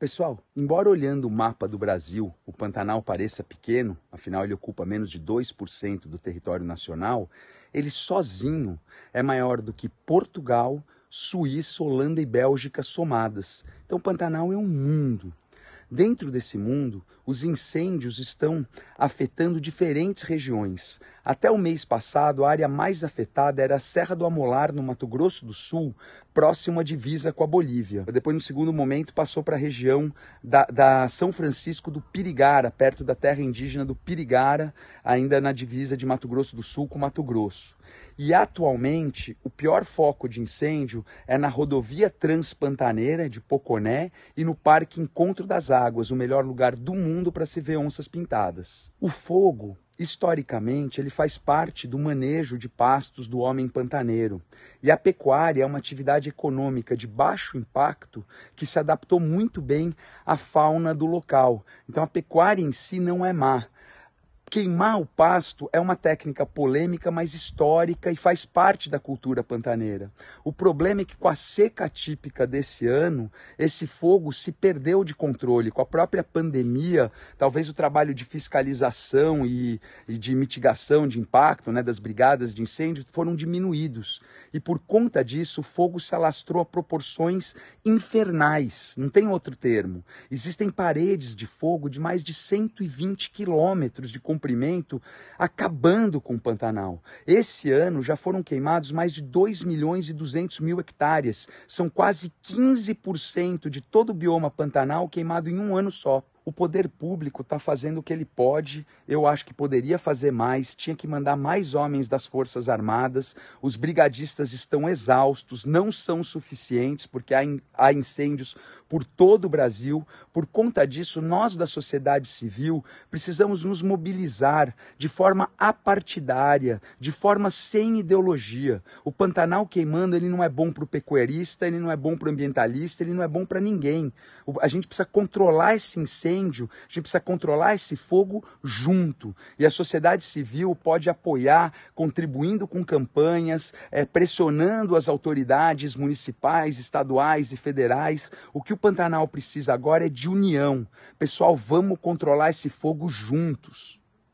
Pessoal, embora olhando o mapa do Brasil o Pantanal pareça pequeno, afinal ele ocupa menos de 2% do território nacional, ele sozinho é maior do que Portugal, Suíça, Holanda e Bélgica somadas. Então o Pantanal é um mundo. Dentro desse mundo, os incêndios estão afetando diferentes regiões. Até o mês passado, a área mais afetada era a Serra do Amolar, no Mato Grosso do Sul, próximo à divisa com a Bolívia. Depois, no segundo momento, passou para a região da, da, São Francisco do Pirigara, perto da terra indígena do Pirigara, ainda na divisa de Mato Grosso do Sul com Mato Grosso. E atualmente, o pior foco de incêndio é na rodovia Transpantaneira de Poconé e no Parque Encontro das Águas, o melhor lugar do mundo para se ver onças pintadas. O fogo Historicamente, ele faz parte do manejo de pastos do homem pantaneiro, e a pecuária é uma atividade econômica de baixo impacto que se adaptou muito bem à fauna do local. Então, a pecuária em si não é má, Queimar o pasto é uma técnica polêmica, mas histórica e faz parte da cultura pantaneira. O problema é que, com a seca típica desse ano, esse fogo se perdeu de controle. Com a própria pandemia, talvez o trabalho de fiscalização e, e de mitigação de impacto né, das brigadas de incêndio foram diminuídos. E por conta disso, o fogo se alastrou a proporções infernais não tem outro termo. Existem paredes de fogo de mais de 120 quilômetros de comprimento cumprimento, acabando com o Pantanal. Esse ano já foram queimados mais de 2 milhões e 200 mil hectares. São quase 15% de todo o bioma Pantanal queimado em um ano só. O poder público está fazendo o que ele pode, eu acho que poderia fazer mais, tinha que mandar mais homens das Forças Armadas, os brigadistas estão exaustos, não são suficientes, porque há incêndios por todo o Brasil. Por conta disso, nós da sociedade civil precisamos nos mobilizar de forma apartidária, de forma sem ideologia. O Pantanal queimando, ele não é bom para o pecuarista, ele não é bom para o ambientalista, ele não é bom para ninguém. A gente precisa controlar esse incêndio, a gente precisa controlar esse fogo junto. E a sociedade civil pode apoiar, contribuindo com campanhas, é, pressionando as autoridades municipais, estaduais e federais. O que o o Pantanal precisa agora é de união. Pessoal, vamos controlar esse fogo juntos.